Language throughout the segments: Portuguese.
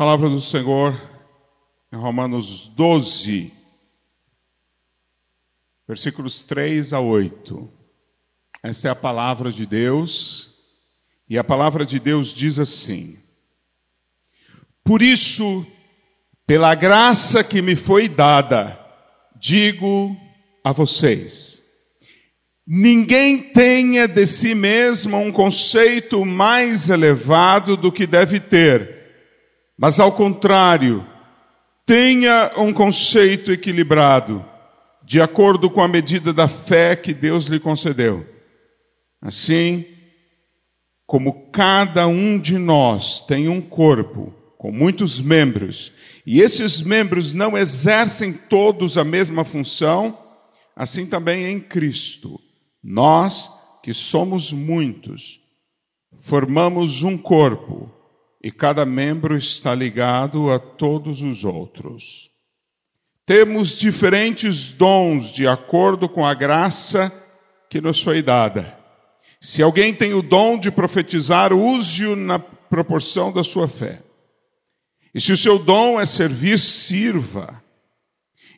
Palavra do Senhor em Romanos 12, versículos 3 a 8. Esta é a palavra de Deus, e a palavra de Deus diz assim: Por isso, pela graça que me foi dada, digo a vocês: ninguém tenha de si mesmo um conceito mais elevado do que deve ter mas ao contrário, tenha um conceito equilibrado, de acordo com a medida da fé que Deus lhe concedeu. Assim, como cada um de nós tem um corpo com muitos membros, e esses membros não exercem todos a mesma função, assim também em Cristo, nós que somos muitos, formamos um corpo e cada membro está ligado a todos os outros. Temos diferentes dons de acordo com a graça que nos foi dada. Se alguém tem o dom de profetizar, use-o na proporção da sua fé. E se o seu dom é servir, sirva.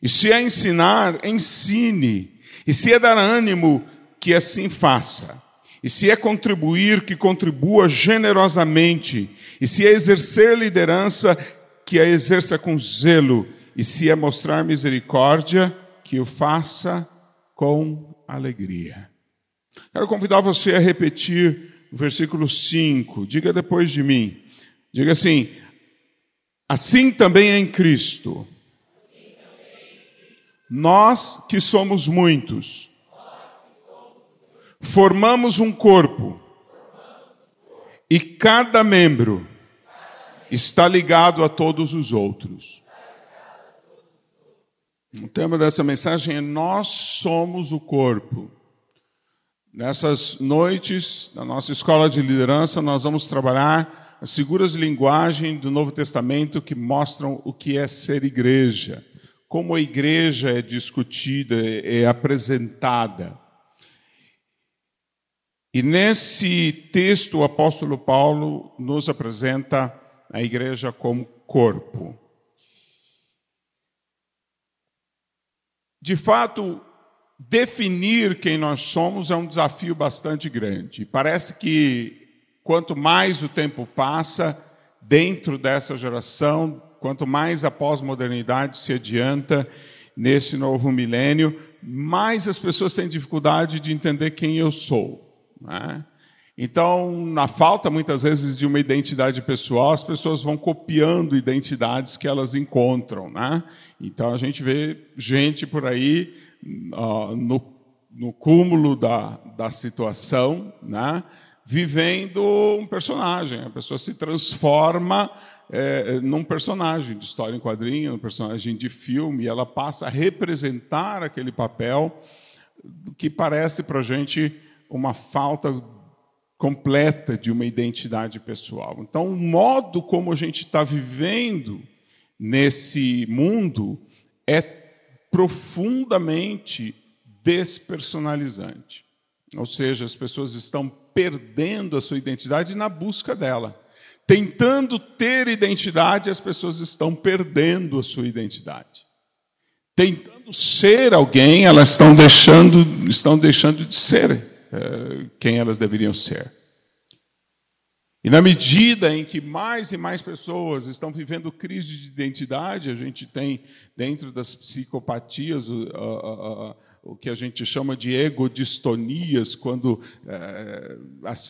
E se é ensinar, ensine. E se é dar ânimo, que assim faça. E se é contribuir, que contribua generosamente e se é exercer liderança, que a exerça com zelo. E se é mostrar misericórdia, que o faça com alegria. Quero convidar você a repetir o versículo 5. Diga depois de mim. Diga assim: Assim também é em Cristo. Nós que somos muitos, formamos um corpo, e cada membro está ligado a todos os outros. O tema dessa mensagem é Nós somos o corpo. Nessas noites, na nossa escola de liderança, nós vamos trabalhar as figuras de linguagem do Novo Testamento que mostram o que é ser igreja, como a igreja é discutida, é apresentada. E nesse texto, o apóstolo Paulo nos apresenta a igreja como corpo. De fato, definir quem nós somos é um desafio bastante grande. Parece que quanto mais o tempo passa dentro dessa geração, quanto mais a pós-modernidade se adianta nesse novo milênio, mais as pessoas têm dificuldade de entender quem eu sou. é? Então, na falta muitas vezes de uma identidade pessoal, as pessoas vão copiando identidades que elas encontram, né? Então a gente vê gente por aí uh, no, no cúmulo da, da situação, né? Vivendo um personagem, a pessoa se transforma é, num personagem de história em quadrinho, num personagem de filme, e ela passa a representar aquele papel que parece para a gente uma falta completa de uma identidade pessoal. Então, o modo como a gente está vivendo nesse mundo é profundamente despersonalizante. Ou seja, as pessoas estão perdendo a sua identidade na busca dela. Tentando ter identidade, as pessoas estão perdendo a sua identidade. Tentando ser alguém, elas estão deixando, estão deixando de ser eh, quem elas deveriam ser. E na medida em que mais e mais pessoas estão vivendo crise de identidade, a gente tem dentro das psicopatias o, o que a gente chama de egodistonias, quando é,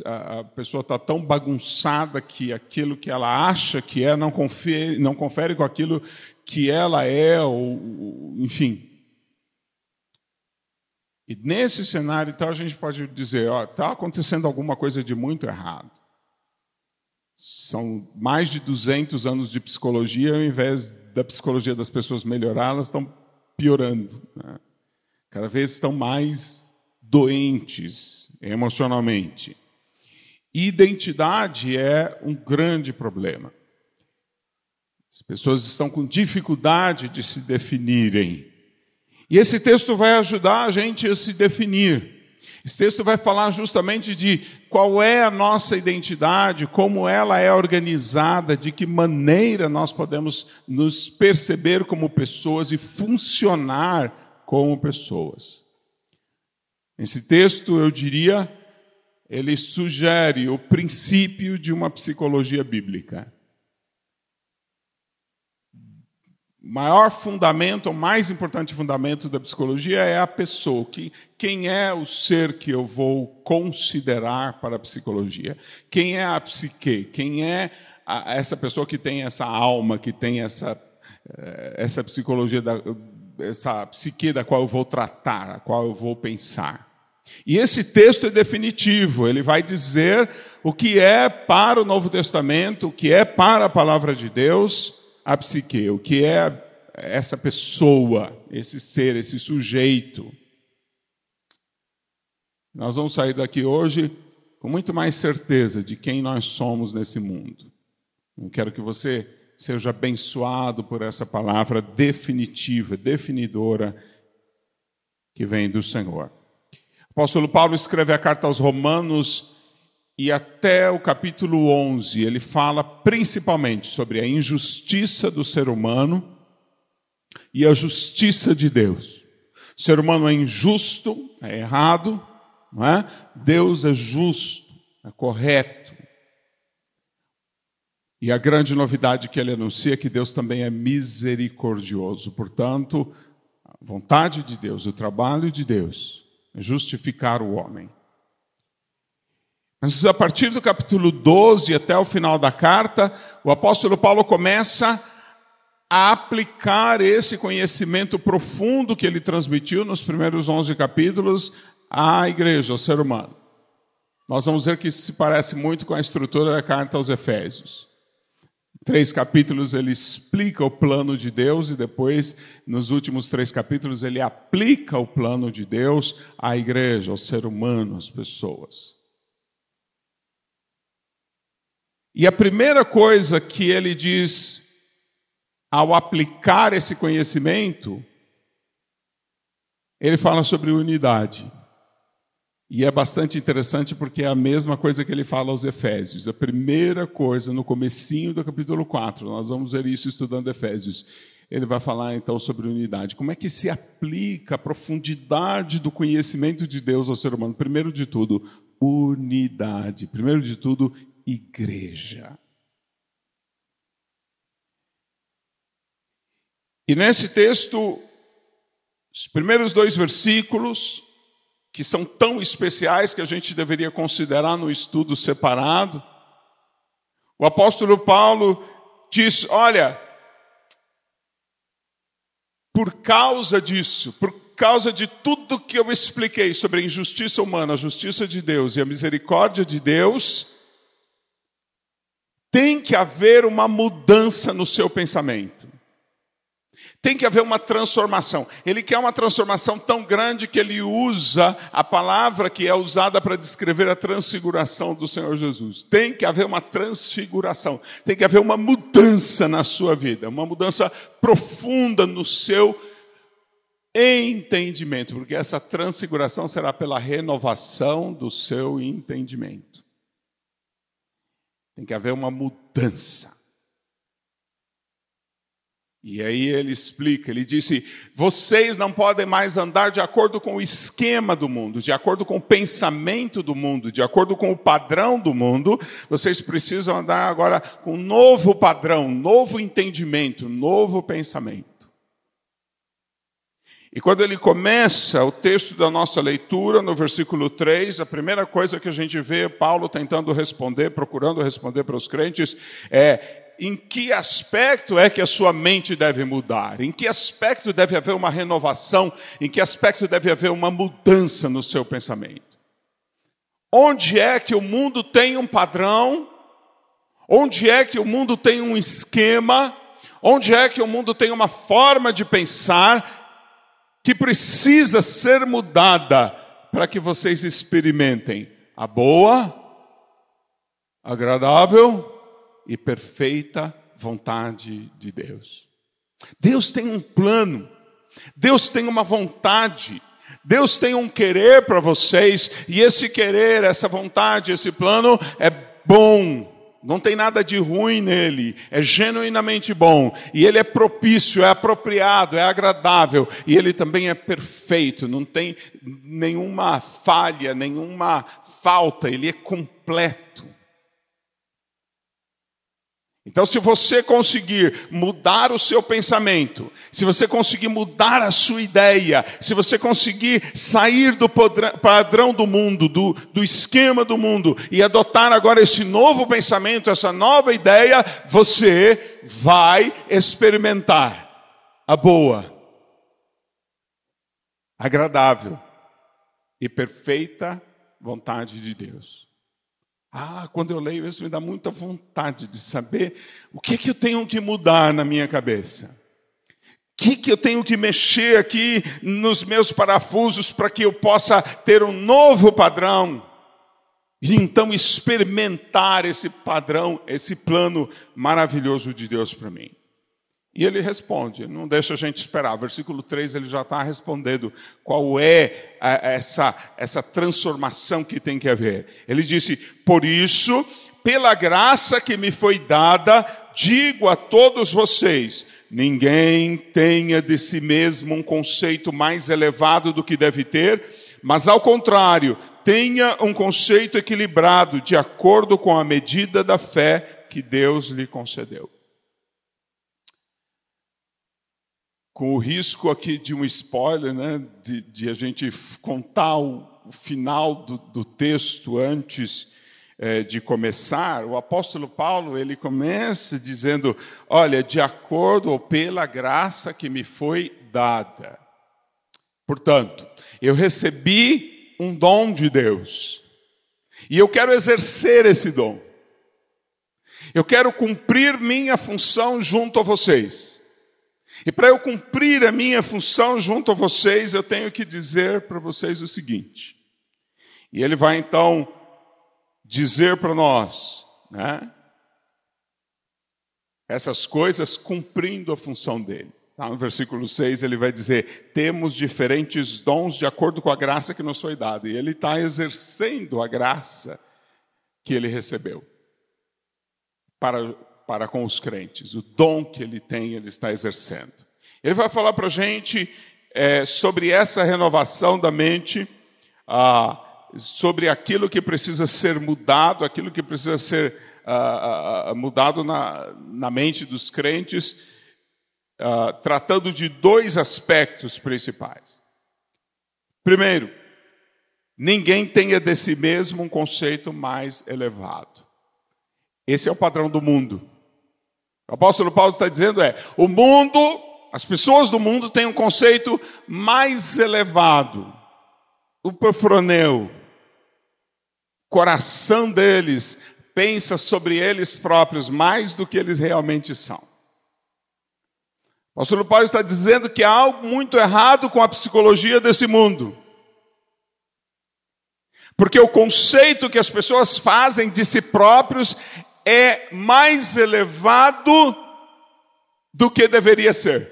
a, a, pessoa está tão bagunçada que aquilo que ela acha que é não confere, não confere com aquilo que ela é, ou, enfim, e nesse cenário tal, então, a gente pode dizer: está acontecendo alguma coisa de muito errado. São mais de 200 anos de psicologia, ao invés da psicologia das pessoas melhorar, elas estão piorando. Né? Cada vez estão mais doentes emocionalmente. Identidade é um grande problema. As pessoas estão com dificuldade de se definirem. E esse texto vai ajudar a gente a se definir. Esse texto vai falar justamente de qual é a nossa identidade, como ela é organizada, de que maneira nós podemos nos perceber como pessoas e funcionar como pessoas. Esse texto, eu diria, ele sugere o princípio de uma psicologia bíblica. maior fundamento, o mais importante fundamento da psicologia é a pessoa, que, quem é o ser que eu vou considerar para a psicologia, quem é a psique, quem é a, essa pessoa que tem essa alma, que tem essa, eh, essa psicologia, da, essa psique da qual eu vou tratar, a qual eu vou pensar. E esse texto é definitivo, ele vai dizer o que é para o Novo Testamento, o que é para a palavra de Deus, a psique, o que é essa pessoa, esse ser, esse sujeito. Nós vamos sair daqui hoje com muito mais certeza de quem nós somos nesse mundo. Eu quero que você seja abençoado por essa palavra definitiva, definidora que vem do Senhor. O apóstolo Paulo escreve a carta aos Romanos e até o capítulo 11, ele fala principalmente sobre a injustiça do ser humano e a justiça de Deus. O ser humano é injusto, é errado, não é? Deus é justo, é correto. E a grande novidade que ele anuncia é que Deus também é misericordioso. Portanto, a vontade de Deus, o trabalho de Deus é justificar o homem. Mas a partir do capítulo 12 até o final da carta, o apóstolo Paulo começa a aplicar esse conhecimento profundo que ele transmitiu nos primeiros 11 capítulos à igreja, ao ser humano. Nós vamos ver que isso se parece muito com a estrutura da carta aos Efésios. Três capítulos ele explica o plano de Deus e depois, nos últimos três capítulos, ele aplica o plano de Deus à igreja, ao ser humano, às pessoas. E a primeira coisa que ele diz ao aplicar esse conhecimento, ele fala sobre unidade. E é bastante interessante porque é a mesma coisa que ele fala aos Efésios. A primeira coisa no comecinho do capítulo 4, nós vamos ver isso estudando Efésios. Ele vai falar então sobre unidade. Como é que se aplica a profundidade do conhecimento de Deus ao ser humano? Primeiro de tudo, unidade. Primeiro de tudo, igreja. E nesse texto, os primeiros dois versículos, que são tão especiais que a gente deveria considerar no estudo separado, o apóstolo Paulo diz: Olha, por causa disso, por causa de tudo que eu expliquei sobre a injustiça humana, a justiça de Deus e a misericórdia de Deus, tem que haver uma mudança no seu pensamento. Tem que haver uma transformação. Ele quer uma transformação tão grande que ele usa a palavra que é usada para descrever a transfiguração do Senhor Jesus. Tem que haver uma transfiguração. Tem que haver uma mudança na sua vida, uma mudança profunda no seu entendimento, porque essa transfiguração será pela renovação do seu entendimento. Tem que haver uma mudança. E aí ele explica, ele disse: vocês não podem mais andar de acordo com o esquema do mundo, de acordo com o pensamento do mundo, de acordo com o padrão do mundo. Vocês precisam andar agora com um novo padrão, um novo entendimento, um novo pensamento. E quando ele começa o texto da nossa leitura, no versículo 3, a primeira coisa que a gente vê Paulo tentando responder, procurando responder para os crentes, é em que aspecto é que a sua mente deve mudar? Em que aspecto deve haver uma renovação? Em que aspecto deve haver uma mudança no seu pensamento? Onde é que o mundo tem um padrão? Onde é que o mundo tem um esquema? Onde é que o mundo tem uma forma de pensar que precisa ser mudada para que vocês experimentem a boa, agradável e perfeita vontade de Deus. Deus tem um plano, Deus tem uma vontade, Deus tem um querer para vocês, e esse querer, essa vontade, esse plano é bom, não tem nada de ruim nele, é genuinamente bom, e ele é propício, é apropriado, é agradável, e ele também é perfeito, não tem nenhuma falha, nenhuma falta, ele é completo. Então, se você conseguir mudar o seu pensamento, se você conseguir mudar a sua ideia, se você conseguir sair do padrão do mundo, do, do esquema do mundo, e adotar agora esse novo pensamento, essa nova ideia, você vai experimentar a boa, agradável e perfeita vontade de Deus. Ah, quando eu leio isso, me dá muita vontade de saber o que, é que eu tenho que mudar na minha cabeça. O que, que eu tenho que mexer aqui nos meus parafusos para que eu possa ter um novo padrão? E então experimentar esse padrão, esse plano maravilhoso de Deus para mim. E ele responde, não deixa a gente esperar. Versículo 3 ele já está respondendo qual é a, essa, essa transformação que tem que haver. Ele disse: Por isso, pela graça que me foi dada, digo a todos vocês: ninguém tenha de si mesmo um conceito mais elevado do que deve ter, mas ao contrário, tenha um conceito equilibrado, de acordo com a medida da fé que Deus lhe concedeu. com o risco aqui de um spoiler, né, de, de a gente contar o, o final do, do, texto antes é, de começar, o apóstolo Paulo ele começa dizendo: Olha, de acordo ou pela graça que me foi dada. Portanto, eu recebi um dom de Deus e eu quero exercer esse dom. Eu quero cumprir minha função junto a vocês. E para eu cumprir a minha função junto a vocês, eu tenho que dizer para vocês o seguinte. E ele vai então dizer para nós, né? Essas coisas cumprindo a função dele. Tá? No versículo 6 ele vai dizer: temos diferentes dons de acordo com a graça que nos foi dada. E ele está exercendo a graça que ele recebeu para para com os crentes, o dom que ele tem, ele está exercendo. Ele vai falar para a gente é, sobre essa renovação da mente, ah, sobre aquilo que precisa ser mudado, aquilo que precisa ser ah, ah, ah mudado na, na mente dos crentes, ah, tratando de dois aspectos principais. Primeiro, ninguém tenha de si mesmo um conceito mais elevado. Esse é o padrão do mundo. O apóstolo Paulo está dizendo é: o mundo, as pessoas do mundo têm um conceito mais elevado. O O coração deles pensa sobre eles próprios mais do que eles realmente são. O apóstolo Paulo está dizendo que há algo muito errado com a psicologia desse mundo. Porque o conceito que as pessoas fazem de si próprios é mais elevado do que deveria ser.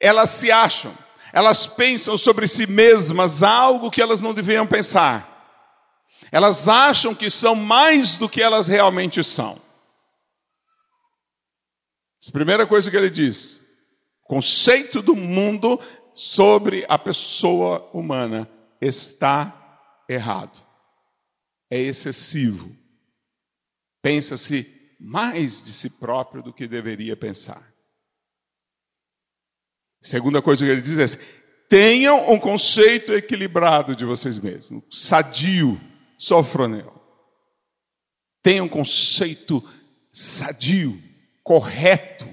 Elas se acham, elas pensam sobre si mesmas algo que elas não deveriam pensar. Elas acham que são mais do que elas realmente são. Essa primeira coisa que ele diz, conceito do mundo sobre a pessoa humana está errado. É excessivo pensa-se mais de si próprio do que deveria pensar. Segunda coisa que ele diz é: assim, tenham um conceito equilibrado de vocês mesmos, sadio, sofronel. Tenham um conceito sadio, correto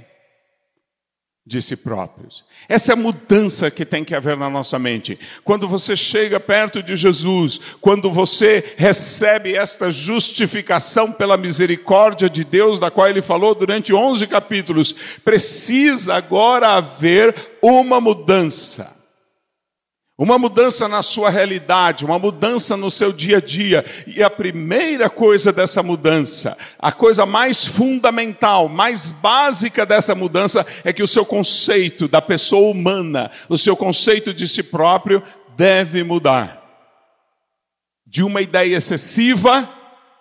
de si próprios. Essa é a mudança que tem que haver na nossa mente. Quando você chega perto de Jesus, quando você recebe esta justificação pela misericórdia de Deus, da qual ele falou durante 11 capítulos, precisa agora haver uma mudança uma mudança na sua realidade, uma mudança no seu dia a dia. E a primeira coisa dessa mudança, a coisa mais fundamental, mais básica dessa mudança, é que o seu conceito da pessoa humana, o seu conceito de si próprio, deve mudar. De uma ideia excessiva,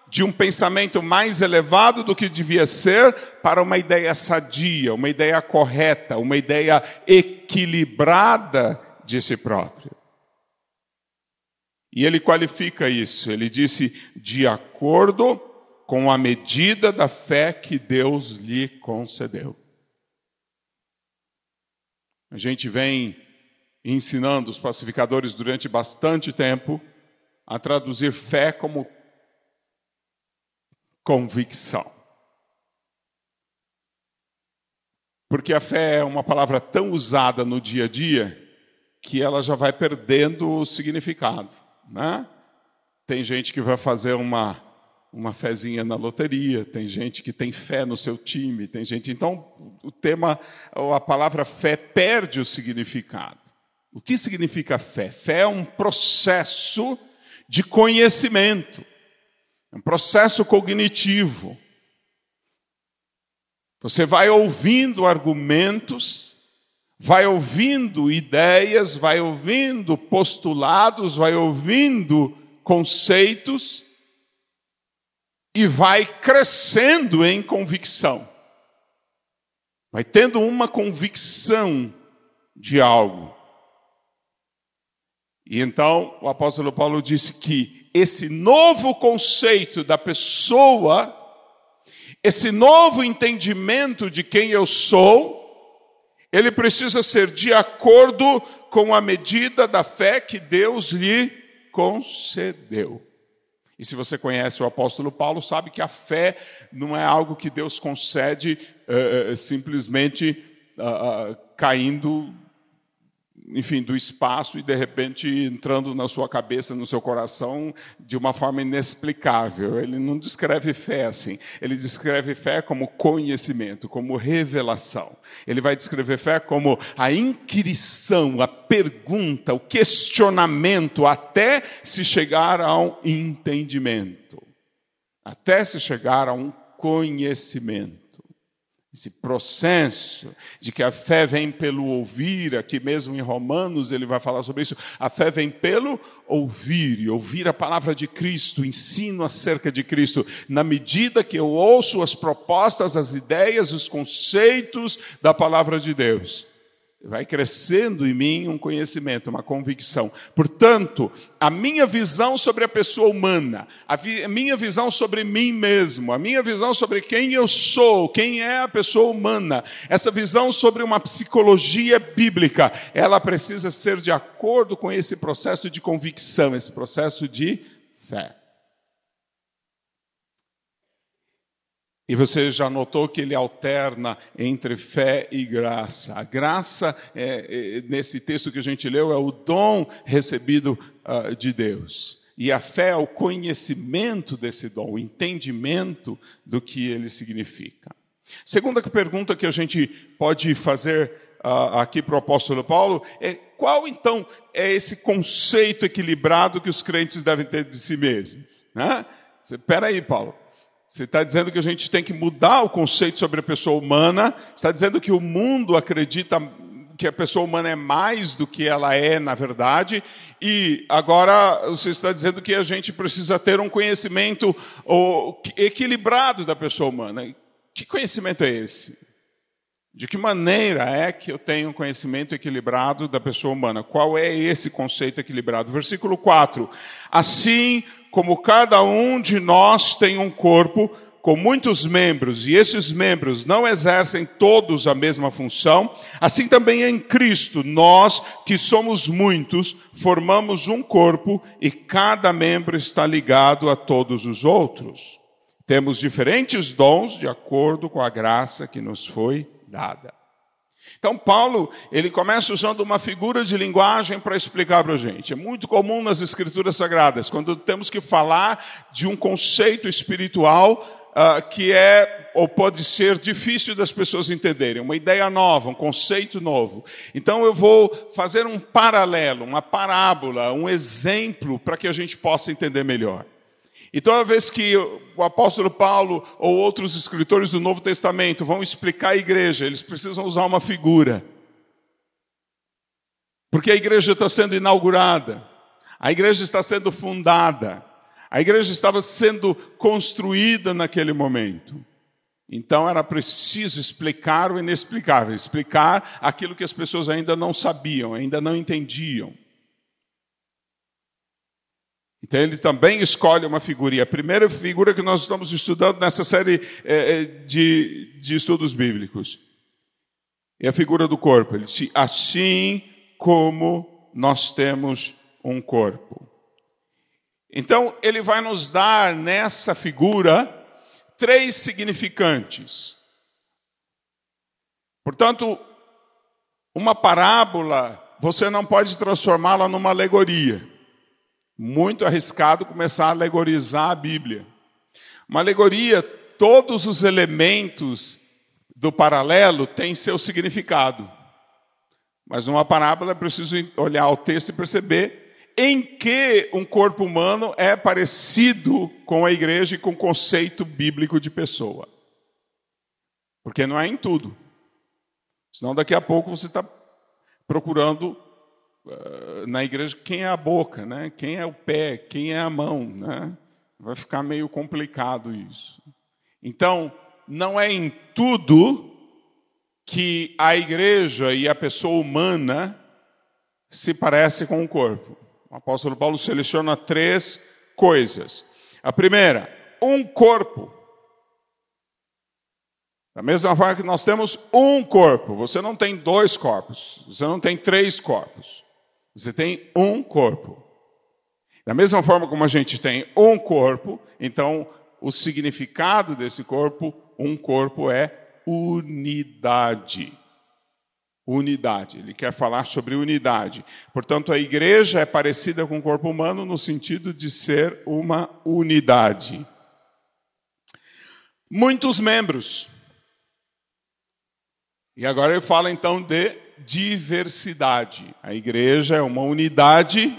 de um pensamento mais elevado do que devia ser, para uma ideia sadia, uma ideia correta, uma ideia equilibrada de si próprio. E ele qualifica isso, ele disse, de acordo com a medida da fé que Deus lhe concedeu. A gente vem ensinando os pacificadores durante bastante tempo a traduzir fé como convicção. Porque a fé é uma palavra tão usada no dia a dia que ela já vai perdendo o significado, né? Tem gente que vai fazer uma uma fezinha na loteria, tem gente que tem fé no seu time, tem gente. Então, o tema, a palavra fé perde o significado. O que significa fé? Fé é um processo de conhecimento, é um processo cognitivo. Você vai ouvindo argumentos vai ouvindo ideias, vai ouvindo postulados, vai ouvindo conceitos e vai crescendo em convicção. Vai tendo uma convicção de algo. E então o apóstolo Paulo disse que esse novo conceito da pessoa, esse novo entendimento de quem eu sou, ele precisa ser de acordo com a medida da fé que Deus lhe concedeu. E se você conhece o apóstolo Paulo, sabe que a fé não é algo que Deus concede uh, simplesmente uh, uh, caindo enfim, do espaço e de repente entrando na sua cabeça, no seu coração, de uma forma inexplicável. Ele não descreve fé assim. Ele descreve fé como conhecimento, como revelação. Ele vai descrever fé como a inquirição, a pergunta, o questionamento, até se chegar a um entendimento, até se chegar a um conhecimento esse processo de que a fé vem pelo ouvir, aqui mesmo em Romanos ele vai falar sobre isso, a fé vem pelo ouvir, e ouvir a palavra de Cristo, ensino acerca de Cristo, na medida que eu ouço as propostas, as ideias, os conceitos da palavra de Deus vai crescendo em mim um conhecimento, uma convicção. Portanto, a minha visão sobre a pessoa humana, a, vi, a, minha visão sobre mim mesmo, a minha visão sobre quem eu sou, quem é a pessoa humana, essa visão sobre uma psicologia bíblica, ela precisa ser de acordo com esse processo de convicção, esse processo de fé. E você já notou que ele alterna entre fé e graça. A graça, é, é nesse texto que a gente leu, é o dom recebido uh, de Deus. E a fé é o conhecimento desse dom, o entendimento do que ele significa. Segunda pergunta que a gente pode fazer uh, aqui para o apóstolo Paulo é qual então é esse conceito equilibrado que os crentes devem ter de si mesmos? Né? aí, Paulo. Você está dizendo que a gente tem que mudar o conceito sobre a pessoa humana, está dizendo que o mundo acredita que a pessoa humana é mais do que ela é, na verdade, e agora você está dizendo que a gente precisa ter um conhecimento equilibrado da pessoa humana. Que conhecimento é esse? De que maneira é que eu tenho um conhecimento equilibrado da pessoa humana? Qual é esse conceito equilibrado? Versículo 4. Assim como cada um de nós tem um corpo com muitos membros, e esses membros não exercem todos a mesma função, assim também em Cristo, nós que somos muitos, formamos um corpo e cada membro está ligado a todos os outros. Temos diferentes dons de acordo com a graça que nos foi nada. Então, Paulo, ele começa usando uma figura de linguagem para explicar para a gente. É muito comum nas Escrituras Sagradas, quando temos que falar de um conceito espiritual, Uh, que é ou pode ser difícil das pessoas entenderem, uma ideia nova, um conceito novo. Então eu vou fazer um paralelo, uma parábola, um exemplo para que a gente possa entender melhor. E então, toda vez que o apóstolo Paulo ou outros escritores do Novo Testamento vão explicar a igreja, eles precisam usar uma figura. Porque a igreja está sendo inaugurada, a igreja está sendo fundada, a igreja estava sendo construída naquele momento. Então era preciso explicar o inexplicável, explicar aquilo que as pessoas ainda não sabiam, ainda não entendiam. Então ele também escolhe uma figura. E a primeira figura que nós estamos estudando nessa série é, é, de, de estudos bíblicos é a figura do corpo. Ele diz, assim como nós temos um corpo. Então ele vai nos dar nessa figura três significantes. Portanto, uma parábola você não pode transformá-la numa alegoria muito arriscado começar a alegorizar a Bíblia. Uma alegoria, todos os elementos do paralelo têm seu significado. Mas numa parábola é preciso olhar o texto e perceber em que um corpo humano é parecido com a igreja e com o conceito bíblico de pessoa. Porque não é em tudo. Senão daqui a pouco você está procurando ah, na igreja quem é a boca, né? quem é o pé, quem é a mão. Né? Vai ficar meio complicado isso. Então, não é em tudo que a igreja e a pessoa humana se parecem com o corpo. O apóstolo Paulo seleciona três coisas. A primeira, um corpo. Da mesma forma que nós temos um corpo, você não tem dois corpos, você não tem três corpos. Você tem um corpo. Da mesma forma como a gente tem um corpo, então o significado desse corpo, um corpo é unidade. Unidade, ele quer falar sobre unidade. Portanto, a igreja é parecida com o corpo humano no sentido de ser uma unidade. Muitos membros. E agora ele fala então de diversidade. A igreja é uma unidade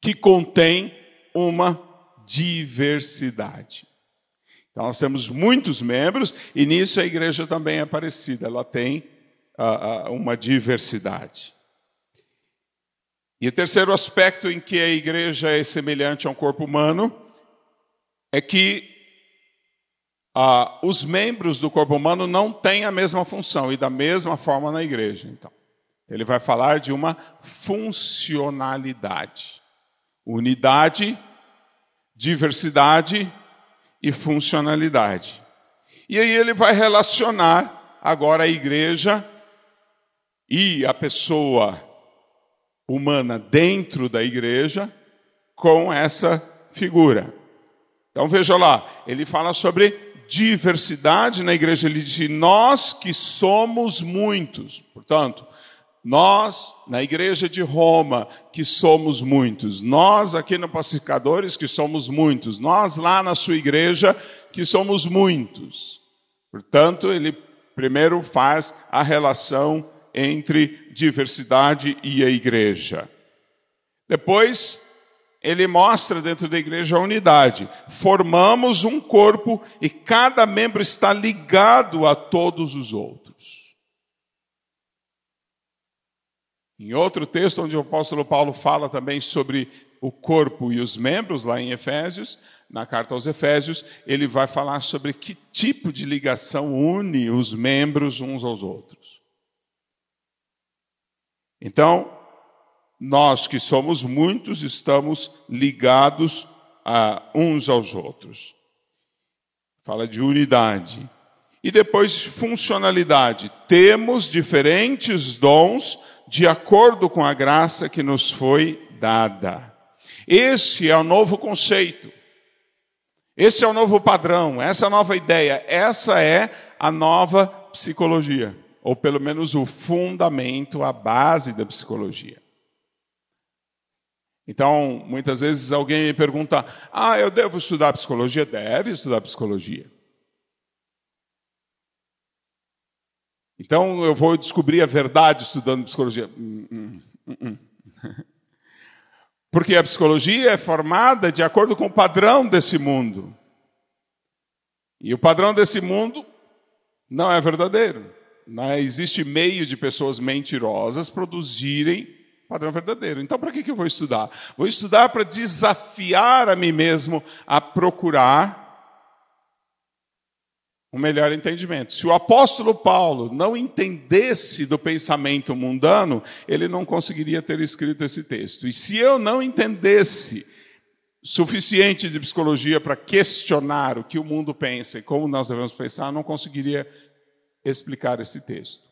que contém uma diversidade. Então, nós temos muitos membros e nisso a igreja também é parecida, ela tem uh, uh, uma diversidade. E o terceiro aspecto em que a igreja é semelhante a um corpo humano é que ah, os membros do corpo humano não têm a mesma função, e da mesma forma na igreja, então. Ele vai falar de uma funcionalidade. Unidade, diversidade e funcionalidade. E aí ele vai relacionar agora a igreja e a pessoa humana dentro da igreja com essa figura. Então veja lá, ele fala sobre diversidade na igreja, ele diz: Nós que somos muitos. Portanto, nós, na igreja de Roma, que somos muitos. Nós aqui no Pacificadores, que somos muitos. Nós lá na sua igreja, que somos muitos. Portanto, ele primeiro faz a relação entre diversidade e a igreja. Depois, ele mostra dentro da igreja a unidade. Formamos um corpo e cada membro está ligado a todos os outros. Em outro texto, onde o apóstolo Paulo fala também sobre o corpo e os membros, lá em Efésios, na carta aos Efésios, ele vai falar sobre que tipo de ligação une os membros uns aos outros. Então, nós que somos muitos estamos ligados a ah, uns aos outros. Fala de unidade. E depois funcionalidade. Temos diferentes dons de acordo com a graça que nos foi dada. Esse é o novo conceito. Esse é o novo padrão, essa é a nova ideia, essa é a nova psicologia, ou pelo menos o fundamento, a base da psicologia. Então, muitas vezes alguém me pergunta: Ah, eu devo estudar psicologia? Deve estudar psicologia. Então, eu vou descobrir a verdade estudando psicologia. Hum, hum, hum, Porque a psicologia é formada de acordo com o padrão desse mundo. E o padrão desse mundo não é verdadeiro. Não é, existe meio de pessoas mentirosas produzirem Padrão verdadeiro. Então, para que, que eu vou estudar? Vou estudar para desafiar a mim mesmo a procurar um melhor entendimento. Se o apóstolo Paulo não entendesse do pensamento mundano, ele não conseguiria ter escrito esse texto. E se eu não entendesse suficiente de psicologia para questionar o que o mundo pensa e como nós devemos pensar, não conseguiria explicar esse texto.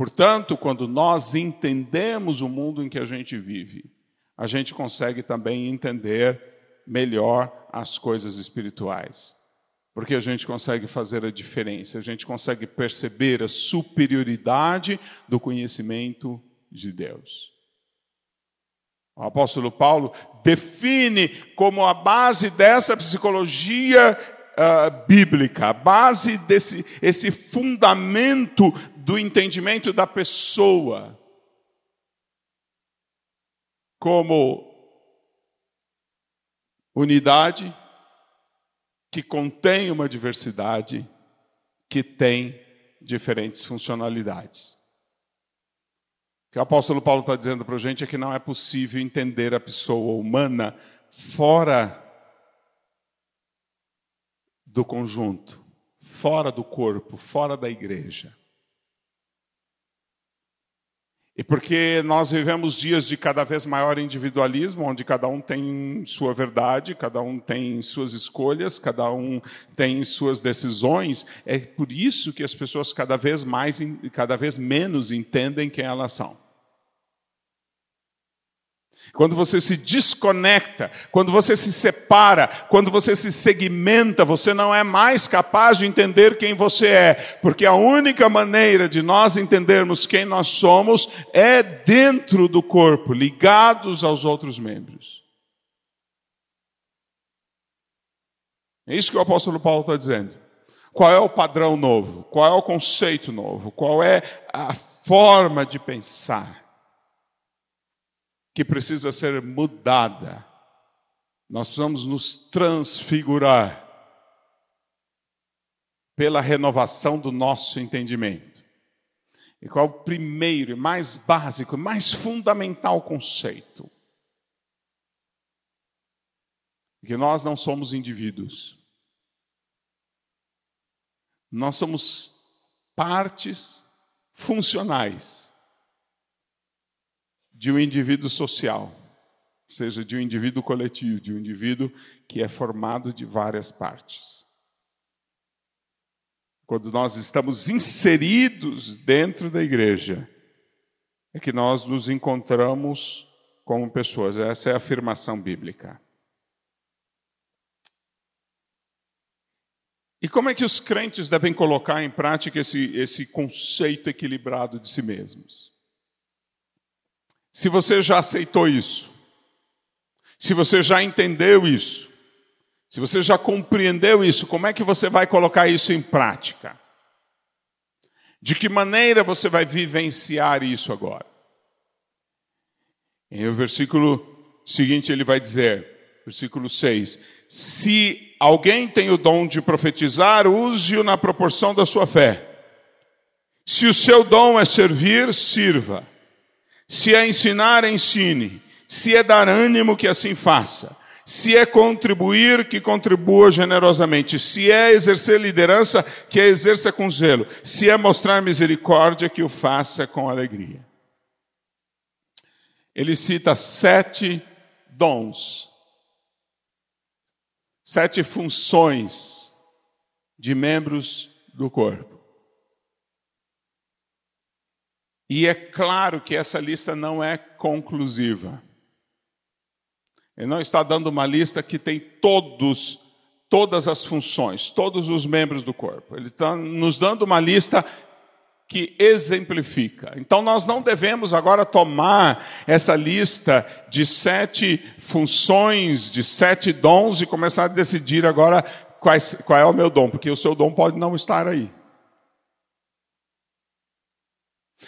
Portanto, quando nós entendemos o mundo em que a gente vive, a gente consegue também entender melhor as coisas espirituais. Porque a gente consegue fazer a diferença, a gente consegue perceber a superioridade do conhecimento de Deus. O apóstolo Paulo define como a base dessa psicologia uh, bíblica, a base desse esse fundamento do entendimento da pessoa como unidade que contém uma diversidade que tem diferentes funcionalidades. O que o apóstolo Paulo está dizendo para a gente é que não é possível entender a pessoa humana fora do conjunto, fora do corpo, fora da igreja. E porque nós vivemos dias de cada vez maior individualismo, onde cada um tem sua verdade, cada um tem suas escolhas, cada um tem suas decisões, é por isso que as pessoas cada vez mais cada vez menos entendem quem elas são. Quando você se desconecta, quando você se separa, quando você se segmenta, você não é mais capaz de entender quem você é, porque a única maneira de nós entendermos quem nós somos é dentro do corpo, ligados aos outros membros. É isso que o apóstolo Paulo está dizendo. Qual é o padrão novo? Qual é o conceito novo? Qual é a forma de pensar? que precisa ser mudada. Nós precisamos nos transfigurar pela renovação do nosso entendimento. E qual é o primeiro, e mais básico, mais fundamental conceito? Que nós não somos indivíduos. Nós somos partes funcionais de um indivíduo social, ou seja, de um indivíduo coletivo, de um indivíduo que é formado de várias partes. Quando nós estamos inseridos dentro da igreja, é que nós nos encontramos como pessoas. Essa é a afirmação bíblica. E como é que os crentes devem colocar em prática esse, esse conceito equilibrado de si mesmos? Se você já aceitou isso, se você já entendeu isso, se você já compreendeu isso, como é que você vai colocar isso em prática? De que maneira você vai vivenciar isso agora? Em o versículo seguinte ele vai dizer, versículo 6: Se alguém tem o dom de profetizar, use-o na proporção da sua fé. Se o seu dom é servir, sirva. Se é ensinar, ensine. Se é dar ânimo, que assim faça. Se é contribuir, que contribua generosamente. Se é exercer liderança, que a exerça com zelo. Se é mostrar misericórdia, que o faça com alegria. Ele cita sete dons, sete funções de membros do corpo. E é claro que essa lista não é conclusiva. Ele não está dando uma lista que tem todos, todas as funções, todos os membros do corpo. Ele está nos dando uma lista que exemplifica. Então nós não devemos agora tomar essa lista de sete funções, de sete dons e começar a decidir agora quais, qual é o meu dom, porque o seu dom pode não estar aí.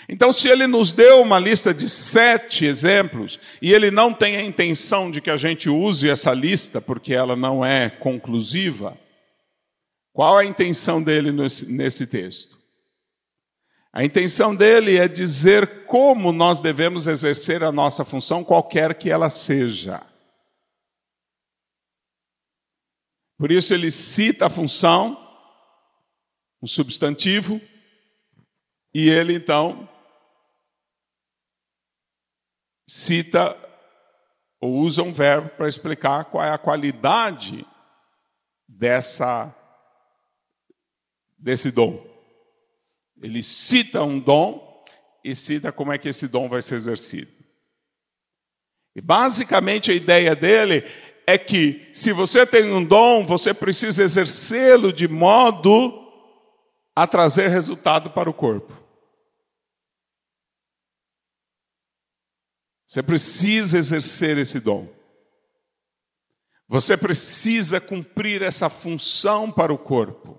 Então, se ele nos deu uma lista de sete exemplos, e ele não tem a intenção de que a gente use essa lista, porque ela não é conclusiva, qual a intenção dele nesse texto? A intenção dele é dizer como nós devemos exercer a nossa função, qualquer que ela seja. Por isso, ele cita a função, um substantivo, e ele então cita ou usa um verbo para explicar qual é a qualidade dessa desse dom. Ele cita um dom e cita como é que esse dom vai ser exercido. E basicamente a ideia dele é que se você tem um dom, você precisa exercê-lo de modo a trazer resultado para o corpo. Você precisa exercer esse dom. Você precisa cumprir essa função para o corpo.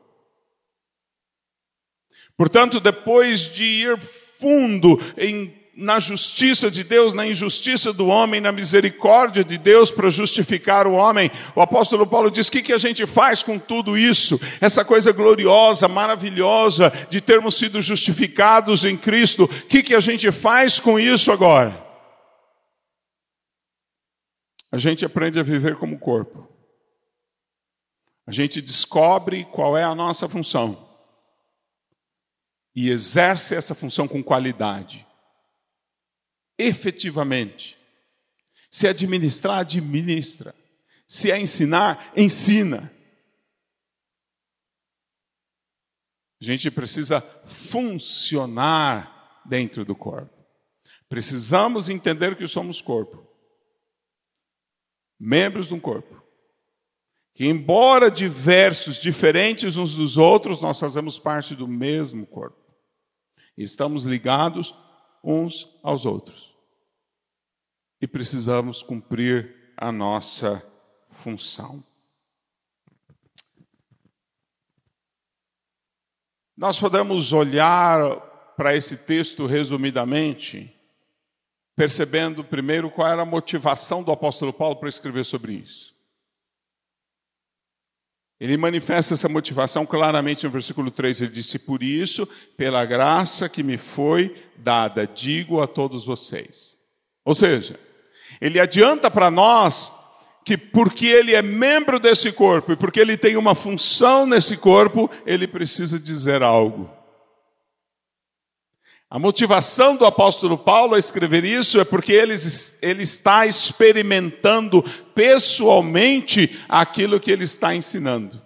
Portanto, depois de ir fundo em, na justiça de Deus, na injustiça do homem, na misericórdia de Deus para justificar o homem, o apóstolo Paulo diz: o que, que a gente faz com tudo isso? Essa coisa gloriosa, maravilhosa, de termos sido justificados em Cristo, o que, que a gente faz com isso agora? a gente aprende a viver como corpo. A gente descobre qual é a nossa função e exerce essa função com qualidade, efetivamente. Se administrar, administra. Se é ensinar, ensina. A gente precisa funcionar dentro do corpo. Precisamos entender que somos corpo membros de um corpo, que embora diversos, diferentes uns dos outros, nós fazemos parte do mesmo corpo. Estamos ligados uns aos outros. E precisamos cumprir a nossa função. Nós podemos olhar para esse texto resumidamente percebendo primeiro qual era a motivação do apóstolo Paulo para escrever sobre isso. Ele manifesta essa motivação claramente no versículo 3. Ele disse: Por isso, pela graça que me foi dada, digo a todos vocês. Ou seja, ele adianta para nós que porque ele é membro desse corpo e porque ele tem uma função nesse corpo, ele precisa dizer algo. A motivação do apóstolo Paulo a escrever isso é porque ele, ele está experimentando pessoalmente aquilo que ele está ensinando.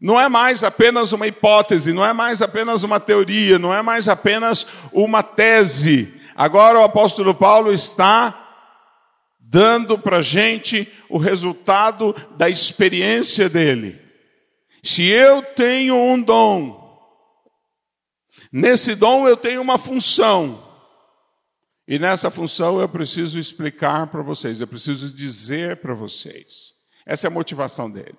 Não é mais apenas uma hipótese, não é mais apenas uma teoria, não é mais apenas uma tese. Agora o apóstolo Paulo está dando para a gente o resultado da experiência dele. Se eu tenho um dom, Nesse dom eu tenho uma função. E nessa função eu preciso explicar para vocês, eu preciso dizer para vocês. Essa é a motivação dele.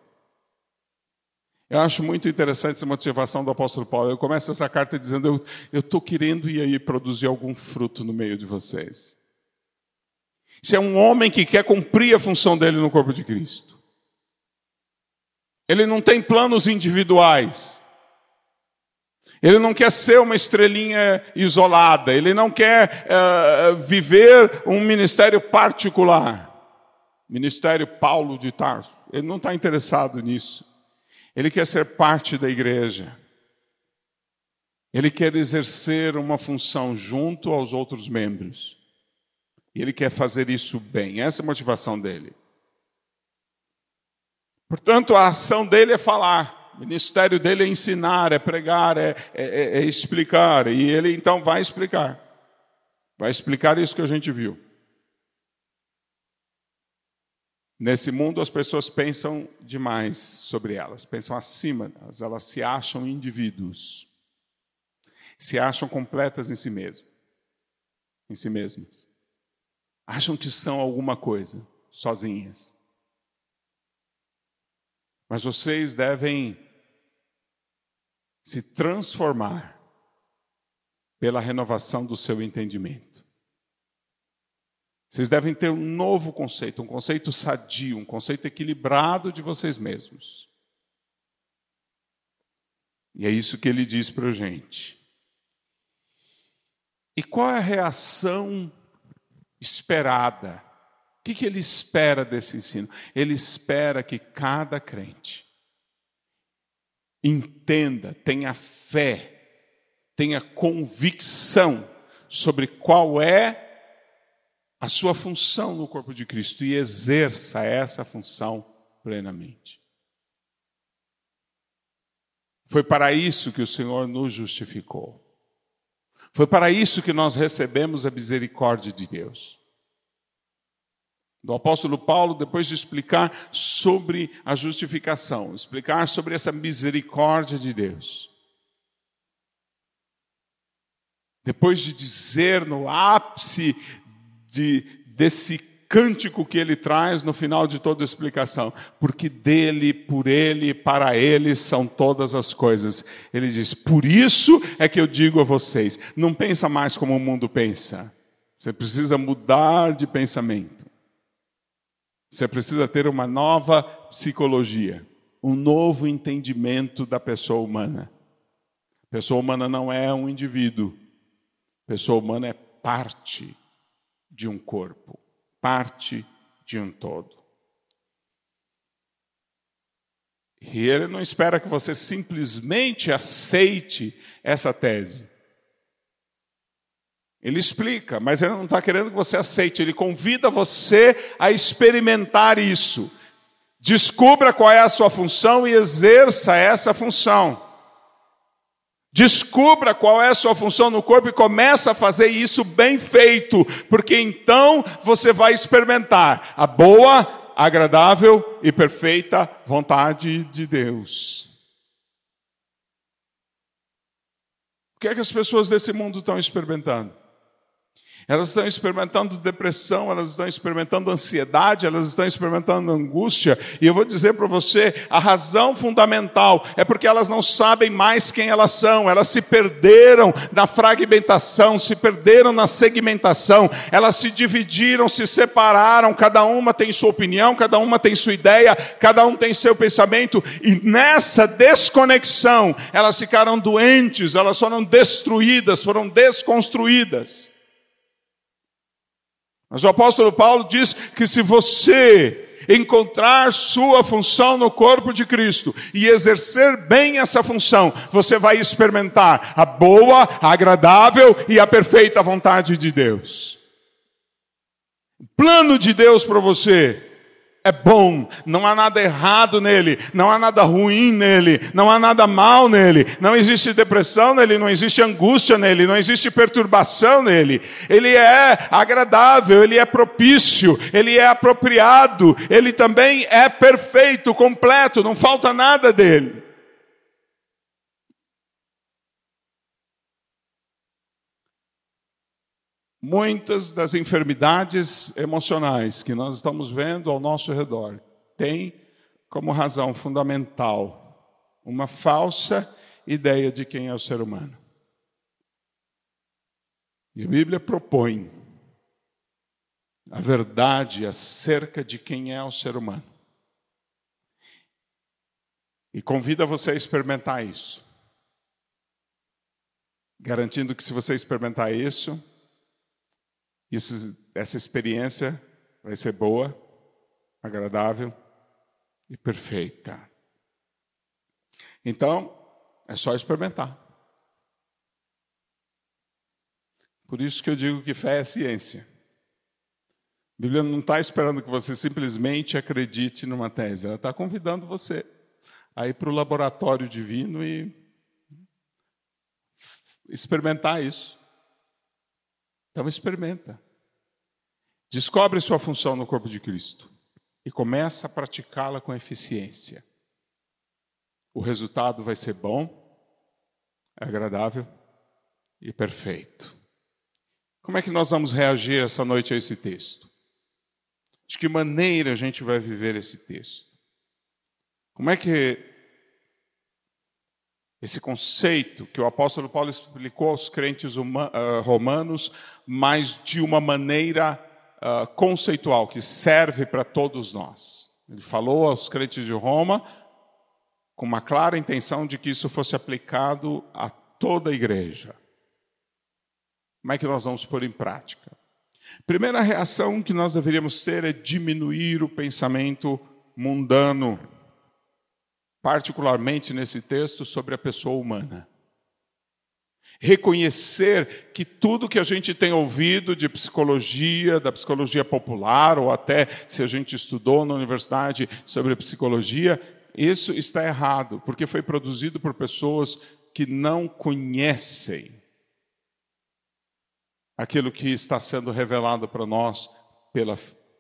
Eu acho muito interessante essa motivação do apóstolo Paulo. Eu começo essa carta dizendo: Eu estou querendo ir aí produzir algum fruto no meio de vocês. Isso é um homem que quer cumprir a função dele no corpo de Cristo. Ele não tem planos individuais. Ele não quer ser uma estrelinha isolada, ele não quer uh, viver um ministério particular. Ministério Paulo de Tarso. Ele não está interessado nisso. Ele quer ser parte da igreja. Ele quer exercer uma função junto aos outros membros. E ele quer fazer isso bem. Essa é a motivação dele. Portanto, a ação dele é falar. O ministério dele é ensinar, é pregar, é, é, é, é explicar. E ele então vai explicar. Vai explicar isso que a gente viu. Nesse mundo, as pessoas pensam demais sobre elas, pensam acima delas, elas se acham indivíduos, se acham completas em si em si mesmas, acham que são alguma coisa, sozinhas. Mas vocês devem se transformar pela renovação do seu entendimento. Vocês devem ter um novo conceito, um conceito sadio, um conceito equilibrado de vocês mesmos. E é isso que ele diz para a gente. E qual é a reação esperada o que, que ele espera desse ensino? Ele espera que cada crente entenda, tenha fé, tenha convicção sobre qual é a sua função no corpo de Cristo e exerça essa função plenamente. Foi para isso que o Senhor nos justificou. Foi para isso que nós recebemos a misericórdia de Deus do apóstolo Paulo, depois de explicar sobre a justificação, explicar sobre essa misericórdia de Deus. Depois de dizer no ápice de, desse cântico que ele traz no final de toda a explicação, porque dele, por ele, para ele são todas as coisas. Ele diz: "Por isso é que eu digo a vocês, não pensa mais como o mundo pensa. Você precisa mudar de pensamento. Você precisa ter uma nova psicologia, um novo entendimento da pessoa humana. Pessoa humana não é um indivíduo. Pessoa humana é parte de um corpo, parte de um todo. E ele não espera que você simplesmente aceite essa tese. Ele explica, mas ele não está querendo que você aceite, ele convida você a experimentar isso. Descubra qual é a sua função e exerça essa função. Descubra qual é a sua função no corpo e começa a fazer isso bem feito, porque então você vai experimentar a boa, agradável e perfeita vontade de Deus. O que é que as pessoas desse mundo estão experimentando? Elas estão experimentando depressão, elas estão experimentando ansiedade, elas estão experimentando angústia. E eu vou dizer para você, a razão fundamental é porque elas não sabem mais quem elas são. Elas se perderam na fragmentação, se perderam na segmentação. Elas se dividiram, se separaram. Cada uma tem sua opinião, cada uma tem sua ideia, cada um tem seu pensamento. E nessa desconexão, elas ficaram doentes, elas foram destruídas, foram desconstruídas. Mas o apóstolo Paulo diz que se você encontrar sua função no corpo de Cristo e exercer bem essa função, você vai experimentar a boa, a agradável e a perfeita vontade de Deus. O plano de Deus para você é bom, não há nada errado nele, não há nada ruim nele, não há nada mal nele, não existe depressão nele, não existe angústia nele, não existe perturbação nele. Ele é agradável, ele é propício, ele é apropriado, ele também é perfeito, completo, não falta nada dele. Muitas das enfermidades emocionais que nós estamos vendo ao nosso redor têm como razão fundamental uma falsa ideia de quem é o ser humano. E a Bíblia propõe a verdade acerca de quem é o ser humano. E convida você a experimentar isso. Garantindo que, se você experimentar isso, isso, essa experiência vai ser boa, agradável e perfeita. Então, é só experimentar. Por isso que eu digo que fé é ciência. A Bíblia não está esperando que você simplesmente acredite numa tese, ela está convidando você a ir para o laboratório divino e experimentar isso. Então experimenta. Descobre sua função no corpo de Cristo e começa a praticá-la com eficiência. O resultado vai ser bom, agradável e perfeito. Como é que nós vamos reagir essa noite a esse texto? De que maneira a gente vai viver esse texto? Como é que esse conceito que o apóstolo Paulo explicou aos crentes ah, romanos, mas de uma maneira ah, conceitual, que serve para todos nós. Ele falou aos crentes de Roma com uma clara intenção de que isso fosse aplicado a toda a igreja. Como é que nós vamos pôr em prática? Primeira reação que nós deveríamos ter é diminuir o pensamento mundano particularmente nesse texto, sobre a pessoa humana. Reconhecer que tudo que a gente tem ouvido de psicologia, da psicologia popular, ou até se a gente estudou na universidade sobre psicologia, isso está errado, porque foi produzido por pessoas que não conhecem aquilo que está sendo revelado para nós pela,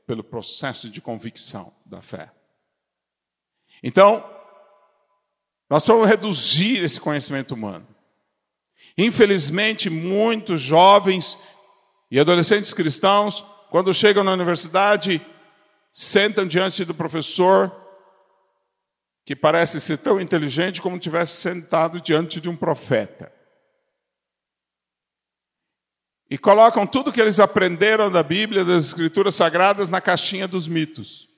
pelo processo de convicção da fé. Então, nós vamos reduzir esse conhecimento humano. Infelizmente, muitos jovens e adolescentes cristãos, quando chegam na universidade, sentam diante do professor, que parece ser tão inteligente como tivesse sentado diante de um profeta. E colocam tudo que eles aprenderam da Bíblia, das Escrituras Sagradas, na caixinha dos mitos.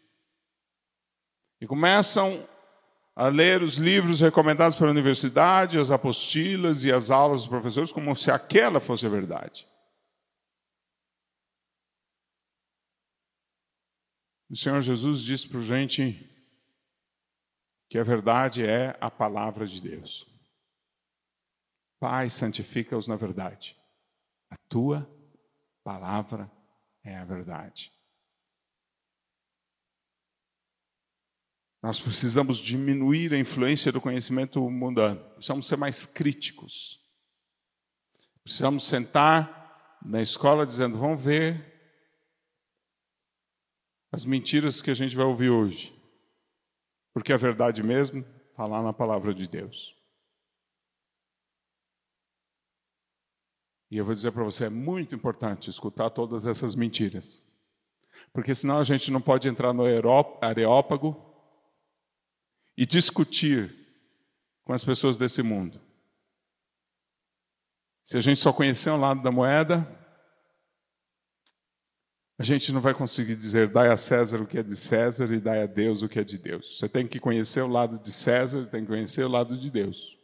E começam a ler os livros recomendados pela universidade, as apostilas e as aulas dos professores, como se aquela fosse a verdade. O Senhor Jesus disse para a gente que a verdade é a palavra de Deus. Pai, santifica-os na verdade. A tua palavra é a verdade. Nós precisamos diminuir a influência do conhecimento mundano. Precisamos ser mais críticos. Precisamos sentar na escola dizendo: vamos ver as mentiras que a gente vai ouvir hoje. Porque a é verdade mesmo está lá na palavra de Deus. E eu vou dizer para você: é muito importante escutar todas essas mentiras. Porque senão a gente não pode entrar no areópago e discutir com as pessoas desse mundo. Se a gente só conhecer um lado da moeda, a gente não vai conseguir dizer dai a César o que é de César e dai a Deus o que é de Deus. Você tem que conhecer o lado de César, tem que conhecer o lado de Deus.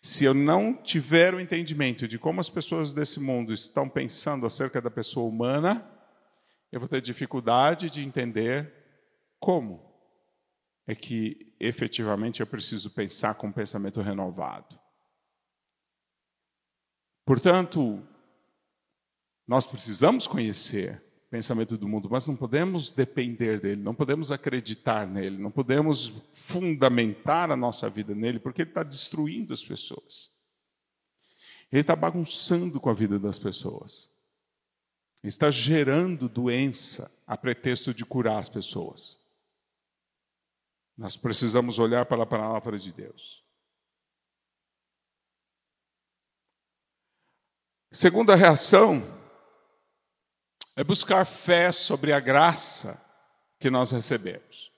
Se eu não tiver o entendimento de como as pessoas desse mundo estão pensando acerca da pessoa humana, eu vou ter dificuldade de entender como é que efetivamente eu preciso pensar com um pensamento renovado. Portanto, nós precisamos conhecer o pensamento do mundo, mas não podemos depender dele, não podemos acreditar nele, não podemos fundamentar a nossa vida nele, porque ele está destruindo as pessoas. Ele está bagunçando com a vida das pessoas. Ele está gerando doença a pretexto de curar as pessoas. Nós precisamos olhar para a palavra de Deus. Segunda reação é buscar fé sobre a graça que nós recebemos.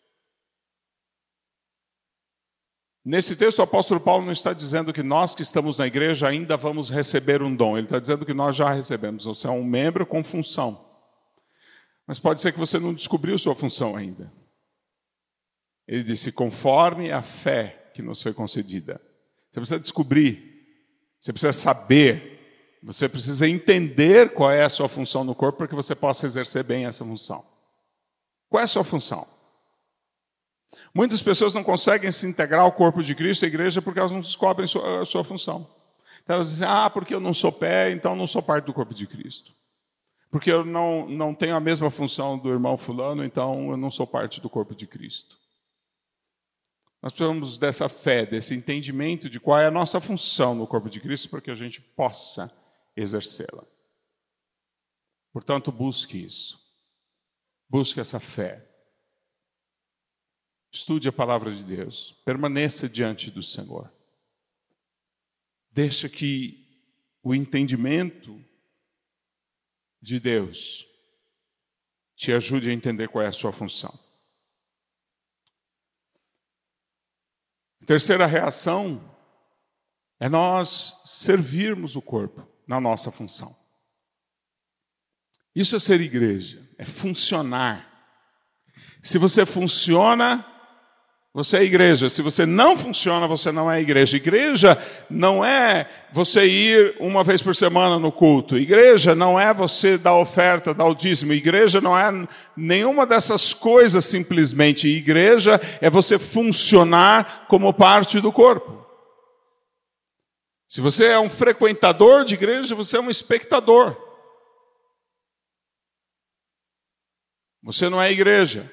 Nesse texto, o apóstolo Paulo não está dizendo que nós que estamos na igreja ainda vamos receber um dom. Ele está dizendo que nós já recebemos. Você é um membro com função. Mas pode ser que você não descobriu sua função ainda. Ele disse: conforme a fé que nos foi concedida. Você precisa descobrir, você precisa saber, você precisa entender qual é a sua função no corpo para que você possa exercer bem essa função. Qual é a sua função? Muitas pessoas não conseguem se integrar ao corpo de Cristo, à igreja, porque elas não descobrem a sua função. Então elas dizem, ah, porque eu não sou pé, então não sou parte do corpo de Cristo. Porque eu não, não tenho a mesma função do irmão fulano, então eu não sou parte do corpo de Cristo. Nós precisamos dessa fé, desse entendimento de qual é a nossa função no corpo de Cristo para que a gente possa exercê-la. Portanto, busque isso. Busque essa fé. Estude a palavra de Deus. Permaneça diante do Senhor. Deixa que o entendimento de Deus te ajude a entender qual é a sua função. Terceira reação é nós servirmos o corpo na nossa função. Isso é ser igreja, é funcionar. Se você funciona, você é igreja. Se você não funciona, você não é igreja. Igreja não é você ir uma vez por semana no culto. Igreja não é você dar oferta, dar o dízimo. Igreja não é nenhuma dessas coisas simplesmente. Igreja é você funcionar como parte do corpo. Se você é um frequentador de igreja, você é um espectador. Você não é igreja.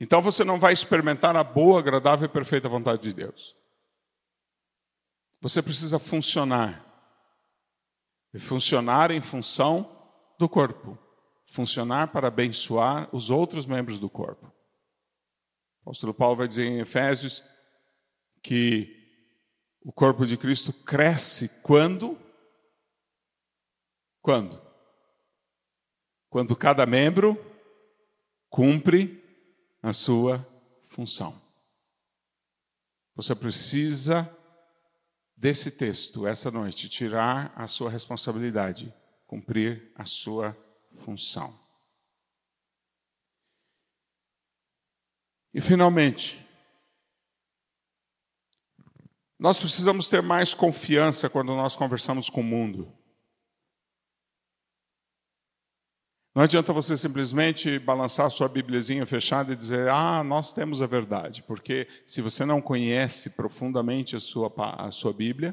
Então você não vai experimentar a boa, agradável e perfeita vontade de Deus. Você precisa funcionar. E funcionar em função do corpo. Funcionar para abençoar os outros membros do corpo. O apóstolo Paulo vai dizer em Efésios que o corpo de Cristo cresce quando? Quando? Quando cada membro cumpre a sua função. Você precisa desse texto essa noite tirar a sua responsabilidade, cumprir a sua função. E finalmente, nós precisamos ter mais confiança quando nós conversamos com o mundo. Não adianta você simplesmente balançar sua bibliazinha fechada e dizer, ah, nós temos a verdade, porque se você não conhece profundamente a sua, a sua Bíblia,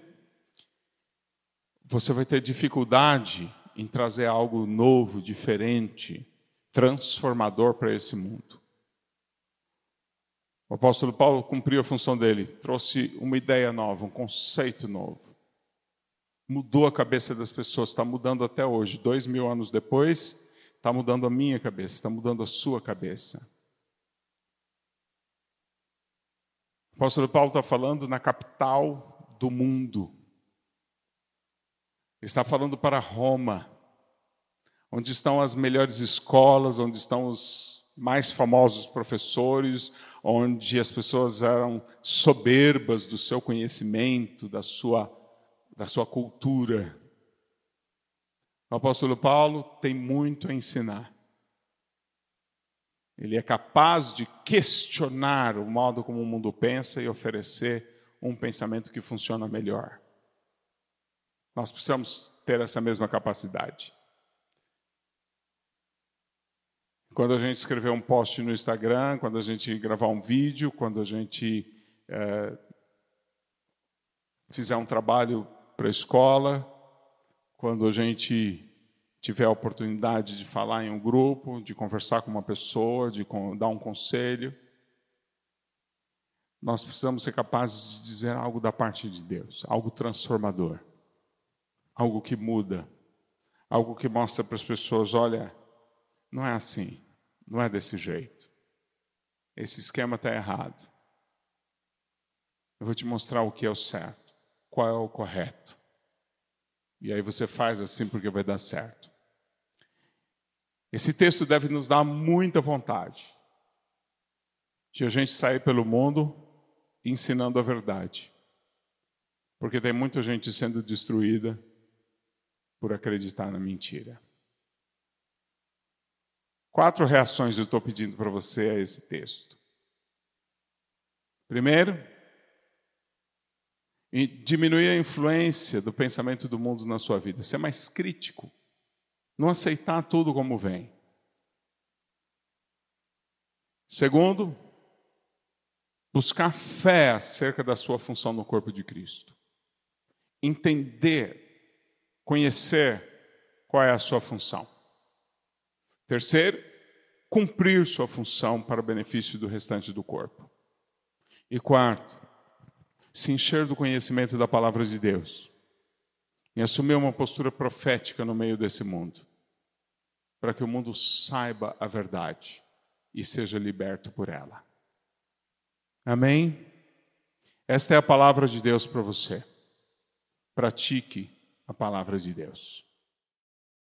você vai ter dificuldade em trazer algo novo, diferente, transformador para esse mundo. O apóstolo Paulo cumpriu a função dele, trouxe uma ideia nova, um conceito novo. Mudou a cabeça das pessoas, está mudando até hoje, dois mil anos depois, Está mudando a minha cabeça, está mudando a sua cabeça. O apóstolo Paulo está falando na capital do mundo. Está falando para Roma, onde estão as melhores escolas, onde estão os mais famosos professores, onde as pessoas eram soberbas do seu conhecimento, da sua, da sua cultura. O apóstolo Paulo tem muito a ensinar. Ele é capaz de questionar o modo como o mundo pensa e oferecer um pensamento que funciona melhor. Nós precisamos ter essa mesma capacidade. Quando a gente escrever um post no Instagram, quando a gente gravar um vídeo, quando a gente é, fizer um trabalho para a escola, quando a gente tiver a oportunidade de falar em um grupo, de conversar com uma pessoa, de dar um conselho, nós precisamos ser capazes de dizer algo da parte de Deus, algo transformador, algo que muda, algo que mostra para as pessoas: olha, não é assim, não é desse jeito, esse esquema está errado. Eu vou te mostrar o que é o certo, qual é o correto. E aí você faz assim porque vai dar certo. Esse texto deve nos dar muita vontade de a gente sair pelo mundo ensinando a verdade. Porque tem muita gente sendo destruída por acreditar na mentira. Quatro reações eu estou pedindo para você a esse texto. Primeiro, diminuir a influência do pensamento do mundo na sua vida, ser mais crítico, não aceitar tudo como vem. Segundo, buscar fé acerca da sua função no corpo de Cristo. Entender, conhecer qual é a sua função. Terceiro, cumprir sua função para o benefício do restante do corpo. E quarto, se encher do conhecimento da palavra de Deus e assumir uma postura profética no meio desse mundo, para que o mundo saiba a verdade e seja liberto por ela. Amém? Esta é a palavra de Deus para você. Pratique a palavra de Deus.